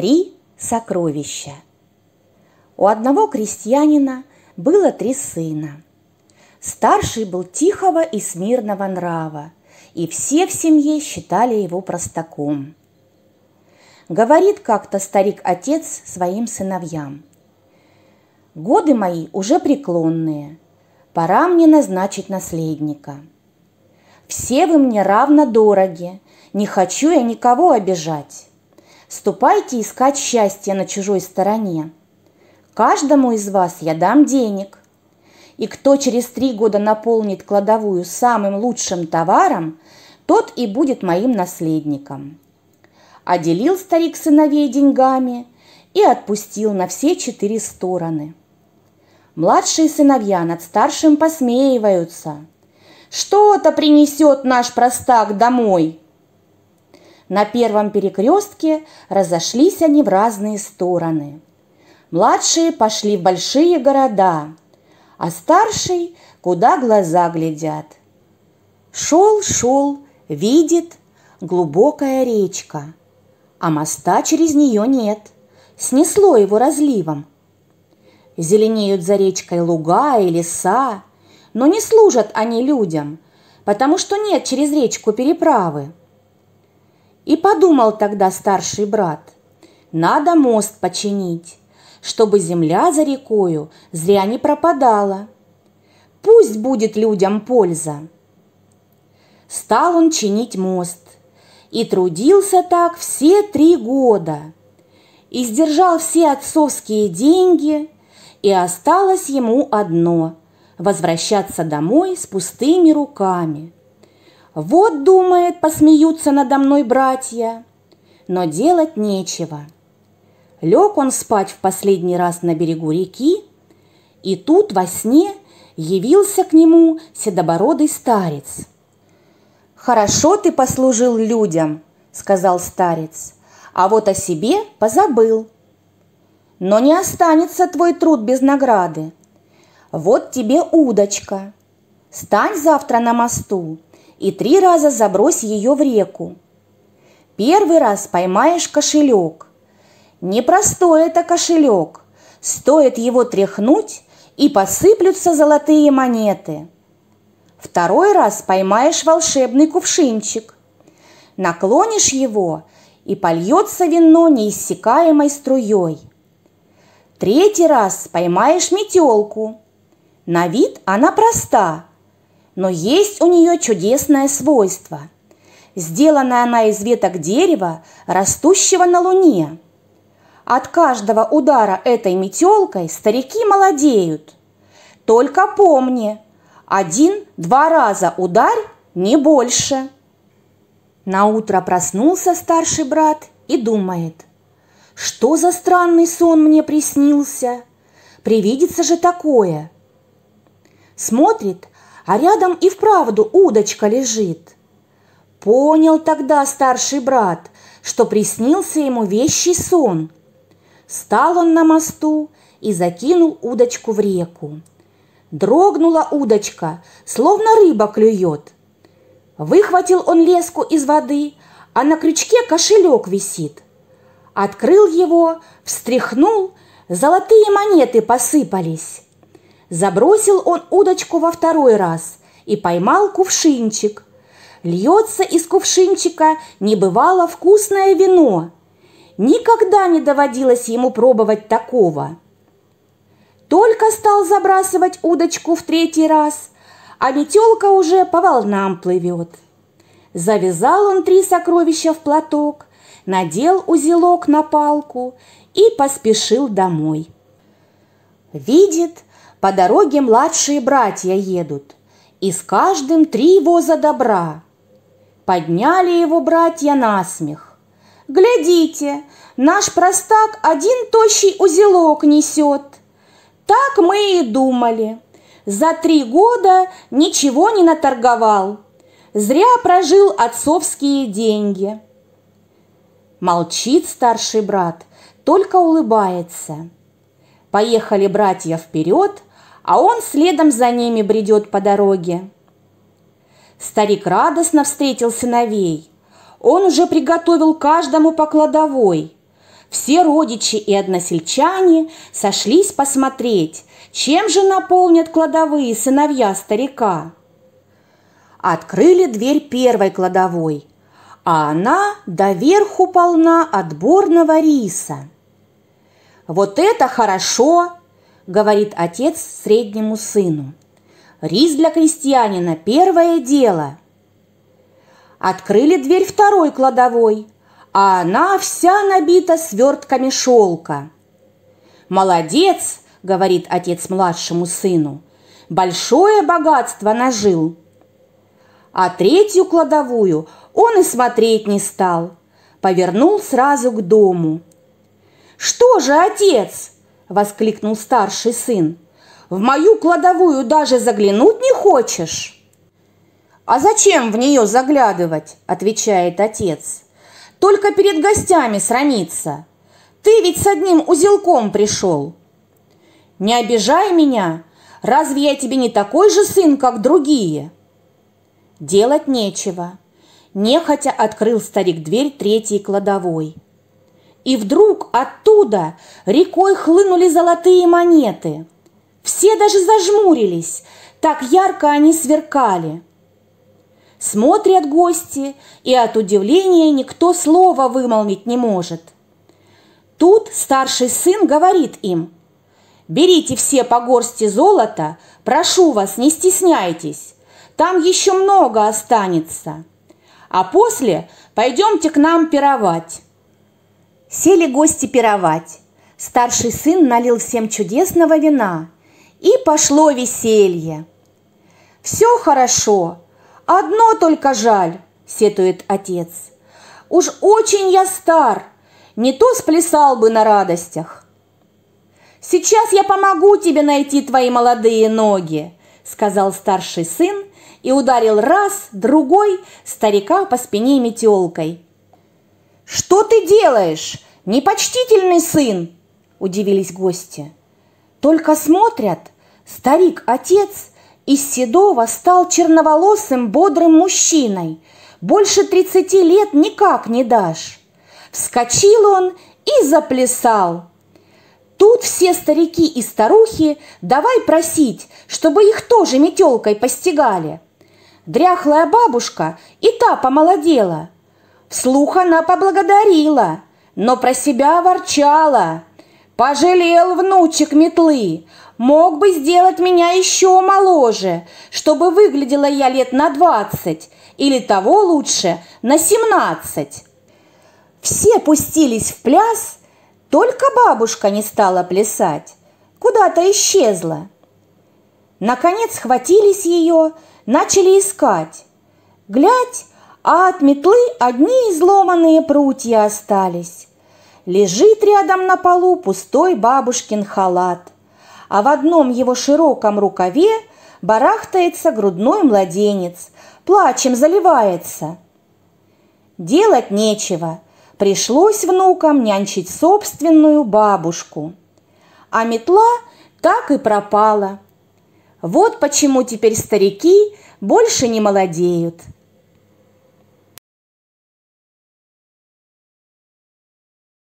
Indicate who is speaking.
Speaker 1: Три сокровища. У одного крестьянина было три сына. Старший был тихого и смирного нрава, и все в семье считали его простаком. Говорит как-то старик-отец своим сыновьям. «Годы мои уже преклонные, пора мне назначить наследника. Все вы мне равно дороги, не хочу я никого обижать. Ступайте искать счастье на чужой стороне. Каждому из вас я дам денег. И кто через три года наполнит кладовую самым лучшим товаром, тот и будет моим наследником. Оделил старик сыновей деньгами и отпустил на все четыре стороны. Младшие сыновья над старшим посмеиваются. «Что-то принесет наш простак домой!» На первом перекрестке разошлись они в разные стороны. Младшие пошли в большие города, а старший куда глаза глядят. Шел, шел, видит глубокая речка, а моста через нее нет, снесло его разливом. Зеленеют за речкой луга и леса, но не служат они людям, потому что нет через речку переправы – и подумал тогда старший брат, надо мост починить, чтобы земля за рекою зря не пропадала. Пусть будет людям польза. Стал он чинить мост и трудился так все три года. И сдержал все отцовские деньги, и осталось ему одно – возвращаться домой с пустыми руками – вот, думает, посмеются надо мной братья. Но делать нечего. Лег он спать в последний раз на берегу реки, и тут во сне явился к нему седобородый старец. «Хорошо ты послужил людям», — сказал старец, «а вот о себе позабыл. Но не останется твой труд без награды. Вот тебе удочка. Стань завтра на мосту, и три раза забрось ее в реку. Первый раз поймаешь кошелек. Непростой это кошелек. Стоит его тряхнуть, и посыплются золотые монеты. Второй раз поймаешь волшебный кувшинчик. Наклонишь его, и польется вино неиссякаемой струей. Третий раз поймаешь метелку. На вид она проста – но есть у нее чудесное свойство. Сделана она из веток дерева, растущего на луне. От каждого удара этой метелкой старики молодеют. Только помни, один-два раза ударь, не больше. На утро проснулся старший брат и думает, что за странный сон мне приснился? Привидится же такое. Смотрит, а рядом и вправду удочка лежит. Понял тогда старший брат, что приснился ему вещий сон. Стал он на мосту и закинул удочку в реку. Дрогнула удочка, словно рыба клюет. Выхватил он леску из воды, а на крючке кошелек висит. Открыл его, встряхнул, золотые монеты посыпались. Забросил он удочку во второй раз и поймал кувшинчик. Льется из кувшинчика небывало вкусное вино. Никогда не доводилось ему пробовать такого. Только стал забрасывать удочку в третий раз, а метелка уже по волнам плывет. Завязал он три сокровища в платок, надел узелок на палку и поспешил домой. Видит – по дороге младшие братья едут, и с каждым три воза добра. Подняли его братья на смех. «Глядите, наш простак один тощий узелок несет!» Так мы и думали. За три года ничего не наторговал. Зря прожил отцовские деньги. Молчит старший брат, только улыбается. Поехали братья вперед, а он следом за ними бредет по дороге. Старик радостно встретил сыновей. Он уже приготовил каждому по кладовой. Все родичи и односельчане сошлись посмотреть, чем же наполнят кладовые сыновья старика. Открыли дверь первой кладовой, а она доверху полна отборного риса. «Вот это хорошо!» говорит отец среднему сыну. Рис для крестьянина – первое дело. Открыли дверь второй кладовой, а она вся набита свертками шелка. «Молодец!» – говорит отец младшему сыну. «Большое богатство нажил!» А третью кладовую он и смотреть не стал. Повернул сразу к дому. «Что же, отец?» воскликнул старший сын. «В мою кладовую даже заглянуть не хочешь?» «А зачем в нее заглядывать?» – отвечает отец. «Только перед гостями срамиться. Ты ведь с одним узелком пришел». «Не обижай меня! Разве я тебе не такой же сын, как другие?» Делать нечего. Нехотя открыл старик дверь третьей кладовой – и вдруг оттуда рекой хлынули золотые монеты. Все даже зажмурились, так ярко они сверкали. Смотрят гости, и от удивления никто слова вымолвить не может. Тут старший сын говорит им, «Берите все по горсти золота, прошу вас, не стесняйтесь, там еще много останется, а после пойдемте к нам пировать». Сели гости пировать. Старший сын налил всем чудесного вина. И пошло веселье. «Все хорошо, одно только жаль», – сетует отец. «Уж очень я стар, не то сплясал бы на радостях». «Сейчас я помогу тебе найти твои молодые ноги», – сказал старший сын и ударил раз, другой старика по спине метелкой – «Что ты делаешь, непочтительный сын?» – удивились гости. Только смотрят, старик-отец из седого стал черноволосым бодрым мужчиной. Больше тридцати лет никак не дашь. Вскочил он и заплясал. Тут все старики и старухи давай просить, чтобы их тоже метелкой постигали. Дряхлая бабушка и та помолодела – Вслух она поблагодарила, но про себя ворчала. Пожалел внучек метлы, мог бы сделать меня еще моложе, чтобы выглядела я лет на двадцать, или того лучше, на семнадцать. Все пустились в пляс, только бабушка не стала плясать, куда-то исчезла. Наконец схватились ее, начали искать. Глядь, а от метлы одни изломанные прутья остались. Лежит рядом на полу пустой бабушкин халат, а в одном его широком рукаве барахтается грудной младенец, плачем заливается. Делать нечего, пришлось внукам нянчить собственную бабушку. А метла так и пропала. Вот почему теперь старики больше не молодеют –